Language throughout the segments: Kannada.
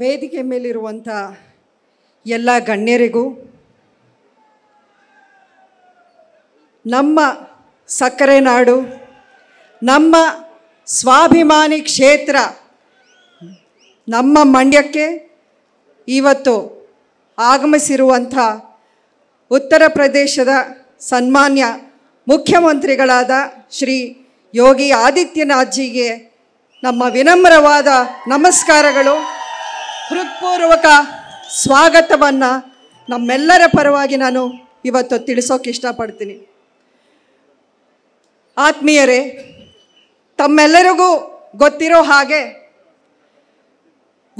ವೇದಿಕೆ ಮೇಲಿರುವಂಥ ಎಲ್ಲ ಗಣ್ಯರಿಗೂ ನಮ್ಮ ಸಕ್ಕರೆ ನಾಡು ನಮ್ಮ ಸ್ವಾಭಿಮಾನಿ ಕ್ಷೇತ್ರ ನಮ್ಮ ಮಂಡ್ಯಕ್ಕೆ ಇವತ್ತು ಆಗಮಿಸಿರುವಂಥ ಉತ್ತರ ಪ್ರದೇಶದ ಸನ್ಮಾನ್ಯ ಮುಖ್ಯಮಂತ್ರಿಗಳಾದ ಶ್ರೀ ಯೋಗಿ ಆದಿತ್ಯನಾಥ್ಜಿಗೆ ನಮ್ಮ ವಿನಮ್ರವಾದ ನಮಸ್ಕಾರಗಳು ಹೃತ್ಪೂರ್ವಕ ಸ್ವಾಗತವನ್ನು ನಮ್ಮೆಲ್ಲರ ಪರವಾಗಿ ನಾನು ಇವತ್ತು ತಿಳಿಸೋಕೆ ಇಷ್ಟಪಡ್ತೀನಿ ಆತ್ಮೀಯರೇ ತಮ್ಮೆಲ್ಲರಿಗೂ ಗೊತ್ತಿರೋ ಹಾಗೆ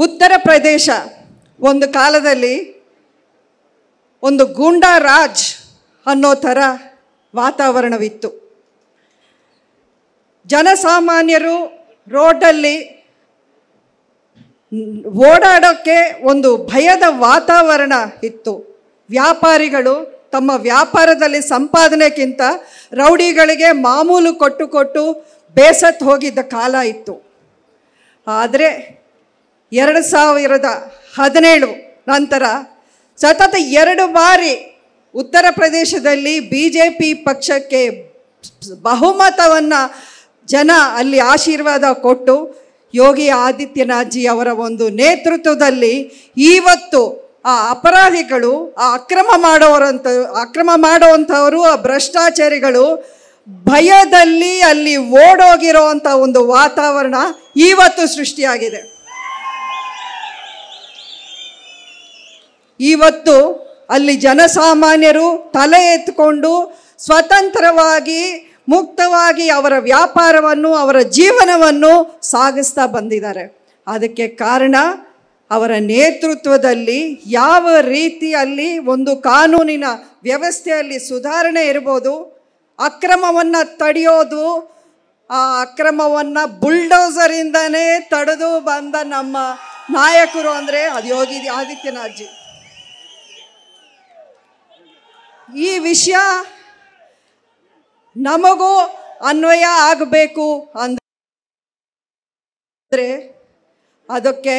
ಉತ್ತರ ಪ್ರದೇಶ ಒಂದು ಕಾಲದಲ್ಲಿ ಒಂದು ಗೂಂಡಾ ರಾಜ್ ಅನ್ನೋ ಥರ ವಾತಾವರಣವಿತ್ತು ಜನಸಾಮಾನ್ಯರು ರೋಡಲ್ಲಿ ಓಡಾಡೋಕ್ಕೆ ಒಂದು ಭಯದ ವಾತಾವರಣ ಇತ್ತು ವ್ಯಾಪಾರಿಗಳು ತಮ್ಮ ವ್ಯಾಪಾರದಲ್ಲಿ ಸಂಪಾದನೆಗಿಂತ ರೌಡಿಗಳಿಗೆ ಮಾಮೂಲು ಕೊಟ್ಟು ಕೊಟ್ಟು ಬೇಸತ್ತು ಹೋಗಿದ್ದ ಕಾಲ ಇತ್ತು ಆದರೆ ಎರಡು ಸಾವಿರದ ಹದಿನೇಳು ನಂತರ ಸತತ ಎರಡು ಬಾರಿ ಉತ್ತರ ಪ್ರದೇಶದಲ್ಲಿ ಬಿ ಜೆ ಪಿ ಪಕ್ಷಕ್ಕೆ ಬಹುಮತವನ್ನು ಜನ ಅಲ್ಲಿ ಆಶೀರ್ವಾದ ಕೊಟ್ಟು ಯೋಗಿ ಆದಿತ್ಯನಾಥ್ಜಿ ಅವರ ಒಂದು ನೇತೃತ್ವದಲ್ಲಿ ಇವತ್ತು ಆ ಅಪರಾಧಿಗಳು ಆ ಅಕ್ರಮ ಮಾಡೋರಂಥ ಅಕ್ರಮ ಮಾಡುವಂಥವರು ಆ ಭ್ರಷ್ಟಾಚಾರಿಗಳು ಭಯದಲ್ಲಿ ಅಲ್ಲಿ ಓಡೋಗಿರೋ ಒಂದು ವಾತಾವರಣ ಇವತ್ತು ಸೃಷ್ಟಿಯಾಗಿದೆ ಇವತ್ತು ಅಲ್ಲಿ ಜನಸಾಮಾನ್ಯರು ತಲೆ ಎತ್ಕೊಂಡು ಸ್ವತಂತ್ರವಾಗಿ ಮುಕ್ತವಾಗಿ ಅವರ ವ್ಯಾಪಾರವನ್ನು ಅವರ ಜೀವನವನ್ನು ಸಾಗಿಸ್ತಾ ಬಂದಿದ್ದಾರೆ ಅದಕ್ಕೆ ಕಾರಣ ಅವರ ನೇತೃತ್ವದಲ್ಲಿ ಯಾವ ರೀತಿಯಲ್ಲಿ ಒಂದು ಕಾನೂನಿನ ವ್ಯವಸ್ಥೆಯಲ್ಲಿ ಸುಧಾರಣೆ ಇರ್ಬೋದು ಅಕ್ರಮವನ್ನು ತಡೆಯೋದು ಆ ಅಕ್ರಮವನ್ನು ಬುಲ್ಡೋಸರಿಂದನೇ ತಡೆದು ಬಂದ ನಮ್ಮ ನಾಯಕರು ಅಂದರೆ ಅದು ಯೋಗಿ ಆದಿತ್ಯನಾಥ್ಜಿ ಈ ವಿಷಯ ನಮಗೂ ಅನ್ವಯ ಆಗಬೇಕು ಅಂದರೆ ಅದಕ್ಕೆ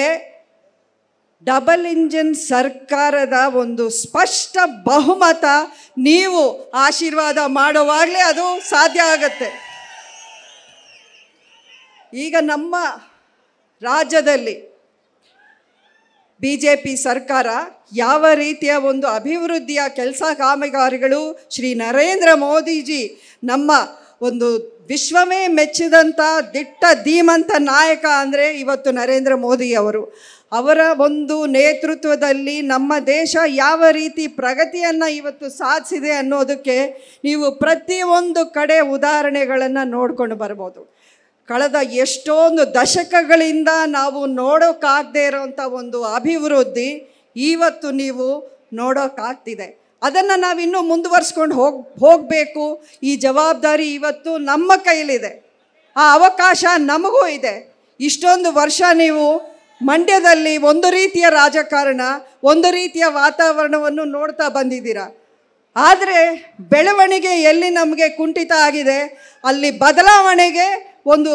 ಡಬಲ್ ಇಂಜಿನ್ ಸರ್ಕಾರದ ಒಂದು ಸ್ಪಷ್ಟ ಬಹುಮತ ನೀವು ಆಶೀರ್ವಾದ ಮಾಡುವಾಗಲೇ ಅದು ಸಾಧ್ಯ ಆಗತ್ತೆ ಈಗ ನಮ್ಮ ರಾಜ್ಯದಲ್ಲಿ ಬಿ ಜೆ ಪಿ ಸರ್ಕಾರ ಯಾವ ರೀತಿಯ ಒಂದು ಅಭಿವೃದ್ಧಿಯ ಕೆಲಸ ಕಾಮಗಾರಿಗಳು ಶ್ರೀ ನರೇಂದ್ರ ಮೋದಿಜಿ ನಮ್ಮ ಒಂದು ವಿಶ್ವವೇ ಮೆಚ್ಚಿದಂಥ ದಿಟ್ಟ ಧೀಮಂತ ನಾಯಕ ಅಂದರೆ ಇವತ್ತು ನರೇಂದ್ರ ಮೋದಿಯವರು ಅವರು ಅವರ ಒಂದು ನೇತೃತ್ವದಲ್ಲಿ ನಮ್ಮ ದೇಶ ಯಾವ ರೀತಿ ಪ್ರಗತಿಯನ್ನು ಇವತ್ತು ಸಾಧಿಸಿದೆ ಅನ್ನೋದಕ್ಕೆ ನೀವು ಪ್ರತಿಯೊಂದು ಕಡೆ ಉದಾಹರಣೆಗಳನ್ನು ನೋಡ್ಕೊಂಡು ಬರ್ಬೋದು ಕಳೆದ ಎಷ್ಟೊಂದು ದಶಕಗಳಿಂದ ನಾವು ನೋಡೋಕ್ಕಾಗದೇ ಇರೋವಂಥ ಒಂದು ಅಭಿವೃದ್ಧಿ ಇವತ್ತು ನೀವು ನೋಡೋಕ್ಕಾಗ್ತಿದೆ ಅದನ್ನು ಇನ್ನೂ ಮುಂದುವರ್ಸ್ಕೊಂಡು ಹೋಗಿ ಹೋಗಬೇಕು ಈ ಜವಾಬ್ದಾರಿ ಇವತ್ತು ನಮ್ಮ ಕೈಲಿದೆ ಆ ಅವಕಾಶ ನಮಗೂ ಇದೆ ಇಷ್ಟೊಂದು ವರ್ಷ ನೀವು ಮಂಡ್ಯದಲ್ಲಿ ಒಂದು ರೀತಿಯ ರಾಜಕಾರಣ ಒಂದು ರೀತಿಯ ವಾತಾವರಣವನ್ನು ನೋಡ್ತಾ ಬಂದಿದ್ದೀರಾ ಆದರೆ ಬೆಳವಣಿಗೆ ಎಲ್ಲಿ ನಮಗೆ ಕುಂಠಿತ ಆಗಿದೆ ಅಲ್ಲಿ ಬದಲಾವಣೆಗೆ ಒಂದು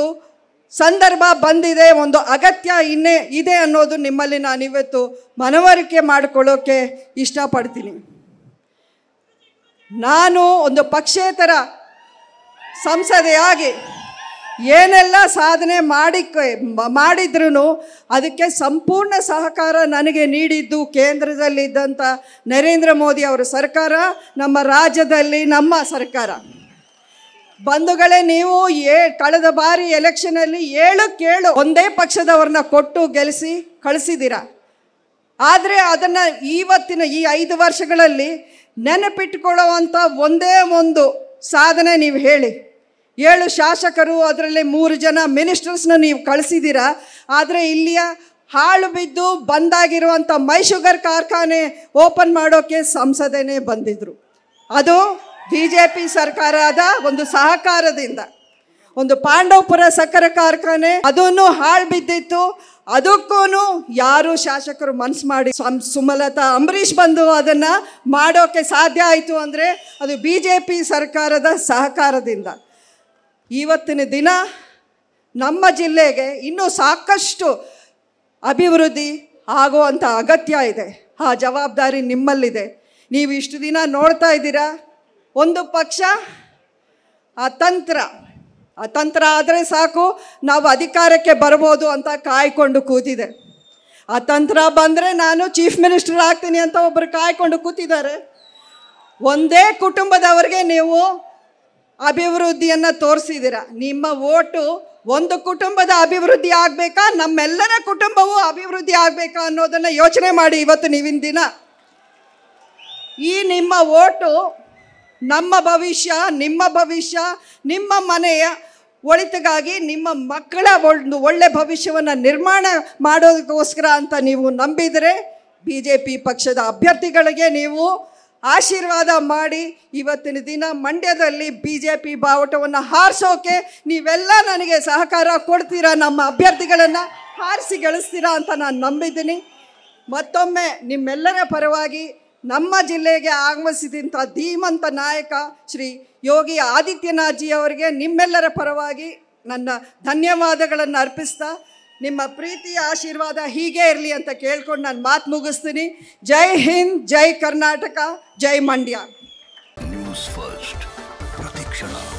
ಸಂದರ್ಭ ಬಂದಿದೆ ಒಂದು ಅಗತ್ಯ ಇನ್ನೇ ಇದೆ ಅನ್ನೋದು ನಿಮ್ಮಲ್ಲಿ ನಾನಿವತ್ತು ಮನವರಿಕೆ ಮಾಡಿಕೊಳ್ಳೋಕ್ಕೆ ಇಷ್ಟಪಡ್ತೀನಿ ನಾನು ಒಂದು ಪಕ್ಷೇತರ ಸಂಸದೆಯಾಗಿ ಏನೆಲ್ಲ ಸಾಧನೆ ಮಾಡಿ ಮಾಡಿದ್ರೂ ಅದಕ್ಕೆ ಸಂಪೂರ್ಣ ಸಹಕಾರ ನನಗೆ ನೀಡಿದ್ದು ಕೇಂದ್ರದಲ್ಲಿದ್ದಂಥ ನರೇಂದ್ರ ಮೋದಿ ಅವರ ಸರ್ಕಾರ ನಮ್ಮ ರಾಜ್ಯದಲ್ಲಿ ನಮ್ಮ ಸರ್ಕಾರ ಬಂಧುಗಳೇ ನೀವು ಏ ಕಳೆದ ಬಾರಿ ಎಲೆಕ್ಷನಲ್ಲಿ ಏಳು ಕೇಳು ಒಂದೇ ಪಕ್ಷದವ್ರನ್ನ ಕೊಟ್ಟು ಗೆಲ್ಲಿಸಿ ಕಳಿಸಿದ್ದೀರಾ ಆದರೆ ಅದನ್ನು ಇವತ್ತಿನ ಈ ಐದು ವರ್ಷಗಳಲ್ಲಿ ನೆನಪಿಟ್ಕೊಳ್ಳುವಂಥ ಒಂದೇ ಒಂದು ಸಾಧನೆ ನೀವು ಹೇಳಿ ಏಳು ಶಾಸಕರು ಅದರಲ್ಲಿ ಮೂರು ಜನ ಮಿನಿಸ್ಟರ್ಸ್ನ ನೀವು ಕಳಿಸಿದ್ದೀರಾ ಆದರೆ ಇಲ್ಲಿಯ ಹಾಳು ಬಿದ್ದು ಬಂದಾಗಿರುವಂಥ ಮೈಶುಗರ್ ಕಾರ್ಖಾನೆ ಓಪನ್ ಮಾಡೋಕ್ಕೆ ಸಂಸದೇನೆ ಬಂದಿದ್ರು ಅದು ಬಿ ಜೆ ಪಿ ಸರ್ಕಾರದ ಒಂದು ಸಹಕಾರದಿಂದ ಒಂದು ಪಾಂಡವಪುರ ಸಕ್ಕರೆ ಕಾರ್ಖಾನೆ ಅದನ್ನು ಹಾಳು ಬಿದ್ದಿತ್ತು ಅದಕ್ಕೂ ಯಾರು ಶಾಸಕರು ಮನಸ್ಸು ಮಾಡಿ ಸುಮಲತಾ ಅಂಬರೀಷ್ ಬಂದು ಅದನ್ನು ಮಾಡೋಕ್ಕೆ ಸಾಧ್ಯ ಆಯಿತು ಅಂದರೆ ಅದು ಬಿ ಜೆ ಪಿ ಸರ್ಕಾರದ ಸಹಕಾರದಿಂದ ಇವತ್ತಿನ ದಿನ ನಮ್ಮ ಜಿಲ್ಲೆಗೆ ಇನ್ನೂ ಸಾಕಷ್ಟು ಅಭಿವೃದ್ಧಿ ಆಗುವಂಥ ಅಗತ್ಯ ಇದೆ ಆ ಜವಾಬ್ದಾರಿ ನಿಮ್ಮಲ್ಲಿದೆ ನೀವು ಇಷ್ಟು ದಿನ ನೋಡ್ತಾ ಇದ್ದೀರಾ ಒಂದು ಪಕ್ಷ ಆ ಆ ತಂತ್ರ ಆದರೆ ಸಾಕು ನಾವು ಅಧಿಕಾರಕ್ಕೆ ಬರ್ಬೋದು ಅಂತ ಕಾಯ್ಕೊಂಡು ಕೂತಿದೆ ಆ ತಂತ್ರ ಬಂದರೆ ನಾನು ಚೀಫ್ ಮಿನಿಸ್ಟರ್ ಆಗ್ತೀನಿ ಅಂತ ಒಬ್ಬರು ಕಾಯ್ಕೊಂಡು ಕೂತಿದ್ದಾರೆ ಒಂದೇ ಕುಟುಂಬದವರಿಗೆ ನೀವು ಅಭಿವೃದ್ಧಿಯನ್ನು ತೋರಿಸಿದ್ದೀರ ನಿಮ್ಮ ಓಟು ಒಂದು ಕುಟುಂಬದ ಅಭಿವೃದ್ಧಿ ಆಗಬೇಕಾ ನಮ್ಮೆಲ್ಲರ ಕುಟುಂಬವೂ ಅಭಿವೃದ್ಧಿ ಆಗಬೇಕಾ ಅನ್ನೋದನ್ನು ಯೋಚನೆ ಮಾಡಿ ಇವತ್ತು ನೀವಿನ ದಿನ ಈ ನಿಮ್ಮ ಓಟು ನಮ್ಮ ಭವಿಷ್ಯ ನಿಮ್ಮ ಭವಿಷ್ಯ ನಿಮ್ಮ ಮನೆಯ ಒಳಿತಿಗಾಗಿ ನಿಮ್ಮ ಮಕ್ಕಳ ಒಂದು ಒಳ್ಳೆ ಭವಿಷ್ಯವನ್ನು ನಿರ್ಮಾಣ ಮಾಡೋದಕ್ಕೋಸ್ಕರ ಅಂತ ನೀವು ನಂಬಿದರೆ ಬಿ ಜೆ ಪಿ ಪಕ್ಷದ ಅಭ್ಯರ್ಥಿಗಳಿಗೆ ನೀವು ಆಶೀರ್ವಾದ ಮಾಡಿ ಇವತ್ತಿನ ದಿನ ಮಂಡ್ಯದಲ್ಲಿ ಬಿ ಜೆ ಪಿ ಬಾವುಟವನ್ನು ಹಾರಿಸೋಕೆ ನೀವೆಲ್ಲ ನನಗೆ ಸಹಕಾರ ಕೊಡ್ತೀರಾ ನಮ್ಮ ಅಭ್ಯರ್ಥಿಗಳನ್ನು ಹಾರಿಸಿ ಗಳಿಸ್ತೀರಾ ಅಂತ ನಾನು ನಂಬಿದ್ದೀನಿ ಮತ್ತೊಮ್ಮೆ ನಿಮ್ಮೆಲ್ಲರ ಪರವಾಗಿ ನಮ್ಮ ಜಿಲ್ಲೆಗೆ ಆಗಮಿಸಿದಂಥ ಧೀಮಂತ ನಾಯಕ ಶ್ರೀ ಯೋಗಿ ಆದಿತ್ಯನಾಥ್ಜಿ ಅವರಿಗೆ ನಿಮ್ಮೆಲ್ಲರ ಪರವಾಗಿ ನನ್ನ ಧನ್ಯವಾದಗಳನ್ನು ಅರ್ಪಿಸ್ತಾ ನಿಮ್ಮ ಪ್ರೀತಿ ಆಶೀರ್ವಾದ ಹೀಗೆ ಇರಲಿ ಅಂತ ಕೇಳ್ಕೊಂಡು ನಾನು ಮಾತು ಮುಗಿಸ್ತೀನಿ ಜೈ ಹಿಂದ್ ಜೈ ಕರ್ನಾಟಕ ಜೈ ಮಂಡ್ಯ ನ್ಯೂಸ್ ಫಸ್ಟ್ ಪ್ರತಿಕ್ಷಣ